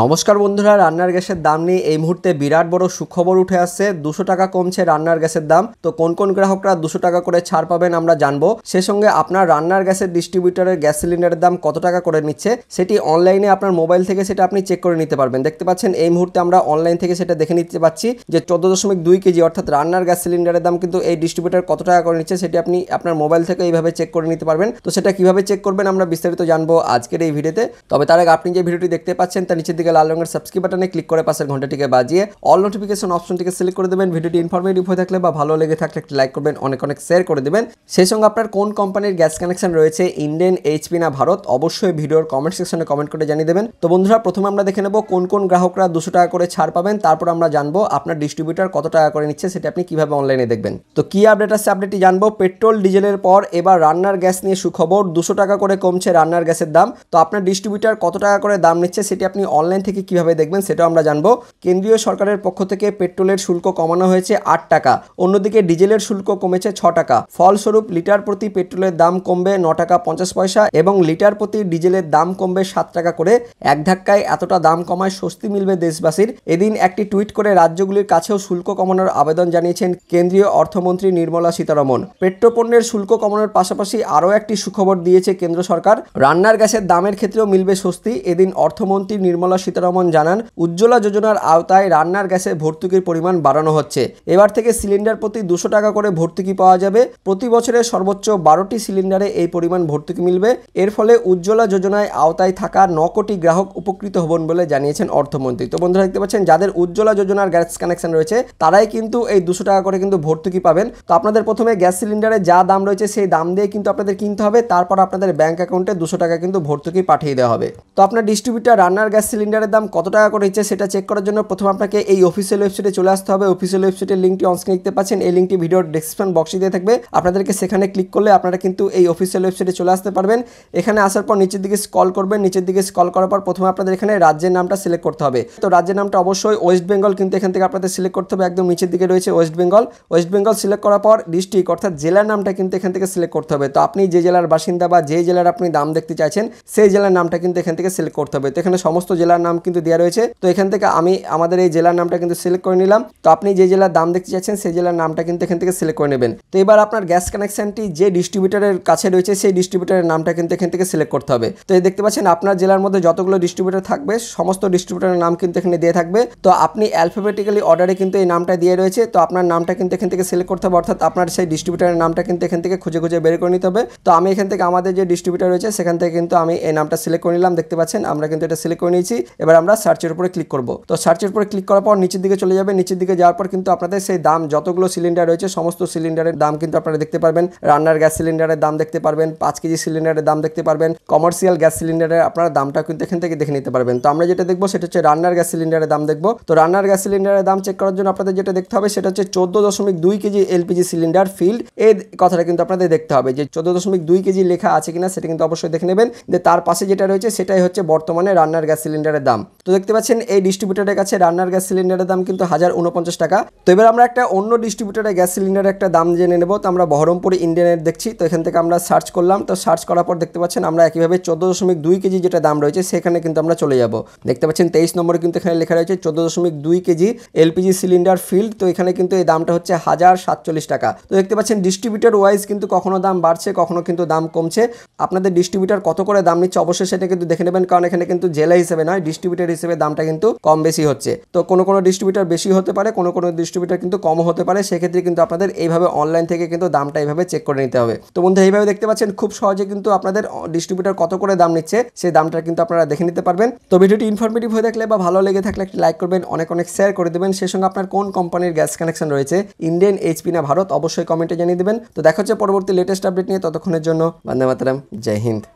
নমস্কার বন্ধুরা রান্নার গ্যাসের দাম নিয়ে এই মুহূর্তে বিরাট বড় সুখবর উঠে আসছে দুশো টাকা কমছে রান্নার গ্যাসের দাম তো কোন কোন গ্রাহকরা দুশো টাকা করে ছাড় পাবেন আমরা জানবো সে সঙ্গে আপনার রান্নার গ্যাসের ডিস্ট্রিবিউটারের গ্যাস সিলিন্ডারের দাম কত টাকা করে নিচ্ছে সেটি অনলাইনে আপনার মোবাইল থেকে সেটা আপনি চেক করে নিতে পারবেন দেখতে পাচ্ছেন এই মুহূর্তে আমরা অনলাইন থেকে সেটা দেখে নিতে পাচ্ছি যে চোদ্দ দশমিক দুই কেজি অর্থাৎ রান্নার গ্যাস সিলিন্ডারের দাম কিন্তু এই ডিস্ট্রিবিউটার কত টাকা করে নিচ্ছে সেটি আপনি আপনার মোবাইল থেকে এইভাবে চেক করে নিতে পারবেন তো সেটা কিভাবে চেক করবেন আমরা বিস্তারিত জানবো আজকের এই ভিডিওতে তবে তার আগে আপনি যে ভিডিওটি দেখতে পাচ্ছেন তার নিচে নিচের দিকে লাল রঙের সাবস্ক্রাইব বাটনে ক্লিক করে পাশের ঘন্টাটিকে বাজিয়ে অল নোটিফিকেশন অপশনটিকে সিলেক্ট করে দেবেন ভিডিওটি ইনফরমেটিভ হয়ে থাকলে বা ভালো লেগে থাকলে একটি লাইক করবেন অনেক অনেক শেয়ার করে দেবেন সেই সঙ্গে আপনার কোন কোম্পানির গ্যাস কানেকশন রয়েছে ইন্ডিয়ান এইচপি না ভারত অবশ্যই ভিডিওর কমেন্ট সেকশনে কমেন্ট করে জানিয়ে দেবেন তো বন্ধুরা প্রথমে আমরা দেখে নেব কোন কোন গ্রাহকরা দুশো টাকা করে ছাড় পাবেন তারপর আমরা জানবো আপনার ডিস্ট্রিবিউটার কত টাকা করে নিচ্ছে সেটা আপনি কিভাবে অনলাইনে দেখবেন তো কি আপডেট আছে আপডেটটি জানবো পেট্রোল ডিজেলের পর এবার রান্নার গ্যাস নিয়ে সুখবর দুশো টাকা করে কমছে রান্নার গ্যাসের দাম তো আপনার ডিস্ট্রিবিউটার কত টাকা করে দাম নিচ্ছে সেটি আপনি অনলাইন থেকে কিভাবে দেখবেন সেটাও আমরা জানবো কেন্দ্রীয় সরকারের পক্ষ থেকে পেট্রোলের শুল্ক কমানো হয়েছে আট টাকা অন্যদিকে ডিজেলের শুল্ক কমেছে ছ টাকা ফলস্বরূপ লিটার প্রতি পেট্রোলের দাম কমবে ন টাকা পঞ্চাশ পয়সা এবং লিটার প্রতি ডিজেলের দাম কমবে সাত টাকা করে এক ধাক্কায় এতটা দাম কমায় স্বস্তি মিলবে দেশবাসীর এদিন একটি টুইট করে রাজ্যগুলির কাছেও শুল্ক কমানোর আবেদন জানিয়েছেন কেন্দ্রীয় অর্থমন্ত্রী নির্মলা সীতারমন পেট্রোপণ্যের শুল্ক কমানোর পাশাপাশি আরও একটি সুখবর দিয়েছে কেন্দ্র সরকার রান্নার গ্যাসের দামের ক্ষেত্রেও মিলবে স্বস্তি এদিন অর্থমন্ত্রী নির্মলা নির্মলা সীতারমন জানান উজ্জ্বলা যোজনার আওতায় রান্নার গ্যাসে ভর্তুকির পরিমাণ বাড়ানো হচ্ছে এবার থেকে সিলিন্ডার প্রতি দুশো টাকা করে ভর্তুকি পাওয়া যাবে প্রতি বছরে সর্বোচ্চ বারোটি সিলিন্ডারে এই পরিমাণ ভর্তুকি মিলবে এর ফলে উজ্জ্বলা যোজনায় আওতায় থাকা ন কোটি গ্রাহক উপকৃত হবেন বলে জানিয়েছেন অর্থমন্ত্রী তো বন্ধুরা দেখতে পাচ্ছেন যাদের উজ্জ্বলা যোজনার গ্যাস কানেকশন রয়েছে তারাই কিন্তু এই দুশো টাকা করে কিন্তু ভর্তুকি পাবেন তো আপনাদের প্রথমে গ্যাস সিলিন্ডারে যা দাম রয়েছে সেই দাম দিয়ে কিন্তু আপনাদের কিনতে হবে তারপর আপনাদের ব্যাংক অ্যাকাউন্টে দুশো টাকা কিন্তু ভর্তুকি পাঠিয়ে দেওয়া হবে তো আপনার ডিস্ট্রিবিউটার রান্নার গ্যাস সিলিন্ডার সিলিন্ডারের দাম কত টাকা করে হচ্ছে সেটা চেক করার জন্য প্রথমে আপনাকে এই অফিসিয়াল ওয়েবসাইটে চলে আসতে হবে অফিসিয়াল ওয়েবসাইটের লিঙ্কটি অনস্ক্রিন দেখতে পাচ্ছেন এই লিঙ্কটি ভিডিওর ডিসক্রিপশন বক্সে দিয়ে থাকবে আপনাদেরকে সেখানে ক্লিক করলে আপনারা কিন্তু এই অফিসিয়াল ওয়েবসাইটে চলে আসতে পারবেন এখানে আসার পর নিচের দিকে স্কল করবেন নিচের দিকে স্কল করার পর প্রথমে আপনাদের এখানে রাজ্যের নামটা সিলেক্ট করতে হবে তো রাজ্যের নামটা অবশ্যই ওয়েস্ট বেঙ্গল কিন্তু এখান থেকে আপনাদের সিলেক্ট করতে হবে একদম নিচের দিকে রয়েছে ওয়েস্ট বেঙ্গল ওয়েস্ট বেঙ্গল সিলেক্ট করার পর ডিস্ট্রিক্ট অর্থাৎ জেলার নামটা কিন্তু এখান থেকে সিলেক্ট করতে হবে তো আপনি যে জেলার বাসিন্দা বা যে জেলার আপনি দাম দেখতে চাইছেন সেই জেলার নামটা কিন্তু এখান থেকে সিলেক্ট করতে হবে তো এখানে সমস্ত জেলার জেলার নাম কিন্তু দেওয়া রয়েছে তো এখান থেকে আমি আমাদের এই জেলার নামটা কিন্তু সিলেক্ট করে নিলাম তো আপনি যে জেলার দাম দেখতে চাচ্ছেন সেই জেলার নামটা কিন্তু এখান থেকে সিলেক্ট করে নেবেন তো এবার আপনার গ্যাস কানেকশানটি যে ডিস্ট্রিবিউটারের কাছে রয়েছে সেই ডিস্ট্রিবিউটারের নামটা কিন্তু এখান থেকে সিলেক্ট করতে হবে তো এই দেখতে পাচ্ছেন আপনার জেলার মধ্যে যতগুলো ডিস্ট্রিবিউটার থাকবে সমস্ত ডিস্ট্রিবিউটারের নাম কিন্তু এখানে দিয়ে থাকবে তো আপনি অ্যালফাবেটিক্যালি অর্ডারে কিন্তু এই নামটা দিয়ে রয়েছে তো আপনার নামটা কিন্তু এখান থেকে সিলেক্ট করতে হবে অর্থাৎ আপনার সেই ডিস্ট্রিবিউটারের নামটা কিন্তু এখান থেকে খুঁজে খুঁজে বের করে নিতে হবে তো আমি এখান থেকে আমাদের যে ডিস্ট্রিবিউটার রয়েছে সেখান থেকে কিন্তু আমি এই নামটা সিলেক্ট করে নিলাম দেখতে পাচ্ছেন আমরা কিন্তু এটা সিলেক্ট করে নিয়েছি এবার আমরা সার্চের উপরে ক্লিক করব তো সার্চের উপরে ক্লিক করার পর নিচের দিকে চলে যাবে নিচের দিকে যাওয়ার পর কিন্তু আপনাদের সেই দাম যতগুলো সিলিন্ডার রয়েছে সমস্ত সিলিন্ডারের দাম কিন্তু আপনারা দেখতে পারবেন রান্নার গ্যাস সিলিন্ডারের দাম দেখতে পারবেন পাঁচ কেজি সিলিন্ডারের দাম দেখতে পারবেন কমার্শিয়াল গ্যাস সিলিন্ডারের আপনারা দামটা কিন্তু এখান থেকে দেখে নিতে পারবেন তো আমরা যেটা দেখবো সেটা হচ্ছে রান্নার গ্যাস সিলিন্ডারের দাম দেখবো তো রান্নার গ্যাস সিলিন্ডারের দাম চেক করার জন্য আপনাদের যেটা দেখতে হবে সেটা হচ্ছে চোদ্দ দশমিক দুই কেজি এলপিজি সিলিন্ডার ফিল্ড এই কথাটা কিন্তু আপনাদের দেখতে হবে যে চোদ্দ দশমিক দুই কেজি লেখা আছে কিনা সেটা কিন্তু অবশ্যই দেখে নেবেন যে তার পাশে যেটা রয়েছে সেটাই হচ্ছে বর্তমানে রান্নার গ্যাস সিলিন্ডার সিলিন্ডারের দাম তো দেখতে পাচ্ছেন এই ডিস্ট্রিবিউটারের কাছে রান্নার গ্যাস সিলিন্ডারের দাম কিন্তু হাজার উনপঞ্চাশ টাকা তো এবার আমরা একটা অন্য ডিস্ট্রিবিউটারের গ্যাস সিলিন্ডারের একটা দাম জেনে নেব তো আমরা বহরমপুর ইন্ডিয়ানের দেখছি তো এখান থেকে আমরা সার্চ করলাম তো সার্চ করার পর দেখতে পাচ্ছেন আমরা একইভাবে চোদ্দ দশমিক দুই কেজি যেটা দাম রয়েছে সেখানে কিন্তু আমরা চলে যাব দেখতে পাচ্ছেন তেইশ নম্বরে কিন্তু এখানে লেখা রয়েছে চোদ্দ দশমিক দুই কেজি এলপিজি সিলিন্ডার ফিল্ড তো এখানে কিন্তু এই দামটা হচ্ছে হাজার সাতচল্লিশ টাকা তো দেখতে পাচ্ছেন ডিস্ট্রিবিউটার ওয়াইজ কিন্তু কখনো দাম বাড়ছে কখনো কিন্তু দাম কমছে আপনাদের ডিস্ট্রিবিউটার কত করে দাম নিচ্ছে অবশ্যই সেটা কিন্তু দেখে নেবেন কারণ এখানে কিন্তু জেলা হিসেবে না নয় ডিস্ট্রিবিউটার হিসেবে দামটা কিন্তু কম বেশি হচ্ছে তো কোনো কোনো ডিস্ট্রিবিউটার বেশি হতে পারে কোনো কোনো ডিস্ট্রিবিউটার কিন্তু কম হতে পারে সেক্ষেত্রে কিন্তু আপনাদের এইভাবে অনলাইন থেকে কিন্তু দামটা এইভাবে চেক করে নিতে হবে তো বন্ধু এইভাবে দেখতে পাচ্ছেন খুব সহজে কিন্তু আপনাদের ডিস্ট্রিবিউটার কত করে দাম নিচ্ছে সেই দামটা কিন্তু আপনারা দেখে নিতে পারবেন তো ভিডিওটি ইনফরমেটিভ হয়ে থাকলে বা ভালো লেগে থাকলে একটি লাইক করবেন অনেক অনেক শেয়ার করে দেবেন সেই সঙ্গে আপনার কোন কোম্পানির গ্যাস কানেকশন রয়েছে ইন্ডিয়ান এইচপি না ভারত অবশ্যই কমেন্টে জানিয়ে দেবেন তো দেখা হচ্ছে পরবর্তী লেটেস্ট আপডেট নিয়ে ততক্ষণের জন্য বন্দে মাতারাম জয় হিন্দ